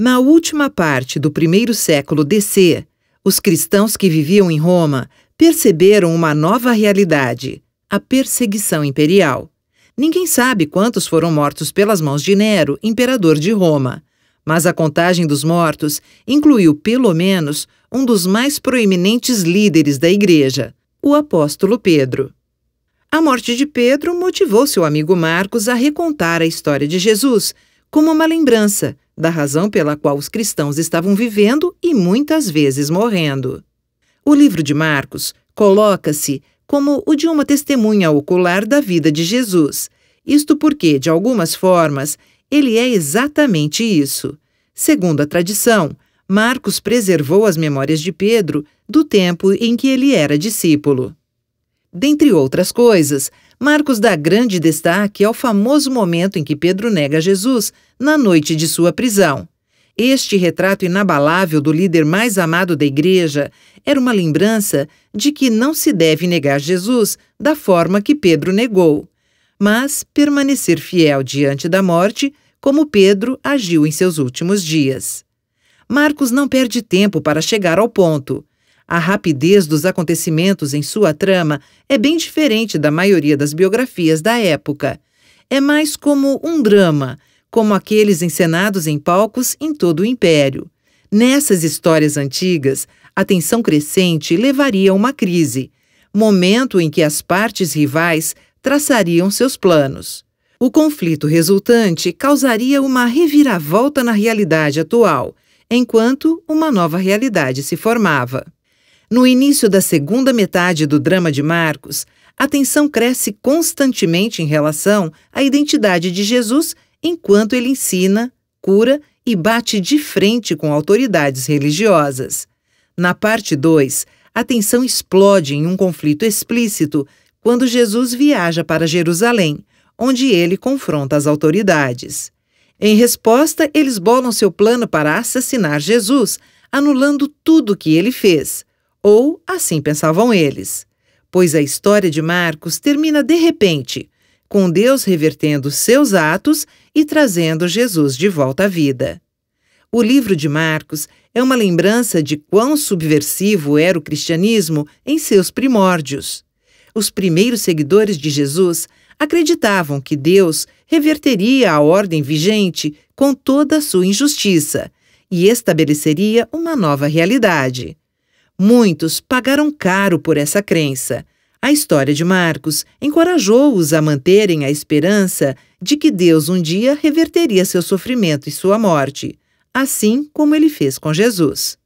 Na última parte do primeiro século DC, os cristãos que viviam em Roma perceberam uma nova realidade, a perseguição imperial. Ninguém sabe quantos foram mortos pelas mãos de Nero, imperador de Roma, mas a contagem dos mortos incluiu pelo menos um dos mais proeminentes líderes da igreja, o apóstolo Pedro. A morte de Pedro motivou seu amigo Marcos a recontar a história de Jesus como uma lembrança da razão pela qual os cristãos estavam vivendo e muitas vezes morrendo. O livro de Marcos coloca-se como o de uma testemunha ocular da vida de Jesus, isto porque, de algumas formas, ele é exatamente isso. Segundo a tradição, Marcos preservou as memórias de Pedro do tempo em que ele era discípulo. Dentre outras coisas, Marcos dá grande destaque ao famoso momento em que Pedro nega Jesus na noite de sua prisão. Este retrato inabalável do líder mais amado da igreja era uma lembrança de que não se deve negar Jesus da forma que Pedro negou, mas permanecer fiel diante da morte, como Pedro agiu em seus últimos dias. Marcos não perde tempo para chegar ao ponto. A rapidez dos acontecimentos em sua trama é bem diferente da maioria das biografias da época. É mais como um drama, como aqueles encenados em palcos em todo o Império. Nessas histórias antigas, a tensão crescente levaria a uma crise, momento em que as partes rivais traçariam seus planos. O conflito resultante causaria uma reviravolta na realidade atual, enquanto uma nova realidade se formava. No início da segunda metade do drama de Marcos, a tensão cresce constantemente em relação à identidade de Jesus enquanto ele ensina, cura e bate de frente com autoridades religiosas. Na parte 2, a tensão explode em um conflito explícito quando Jesus viaja para Jerusalém, onde ele confronta as autoridades. Em resposta, eles bolam seu plano para assassinar Jesus, anulando tudo o que ele fez. Ou assim pensavam eles. Pois a história de Marcos termina de repente, com Deus revertendo seus atos e trazendo Jesus de volta à vida. O livro de Marcos é uma lembrança de quão subversivo era o cristianismo em seus primórdios. Os primeiros seguidores de Jesus acreditavam que Deus reverteria a ordem vigente com toda a sua injustiça e estabeleceria uma nova realidade. Muitos pagaram caro por essa crença. A história de Marcos encorajou-os a manterem a esperança de que Deus um dia reverteria seu sofrimento e sua morte, assim como ele fez com Jesus.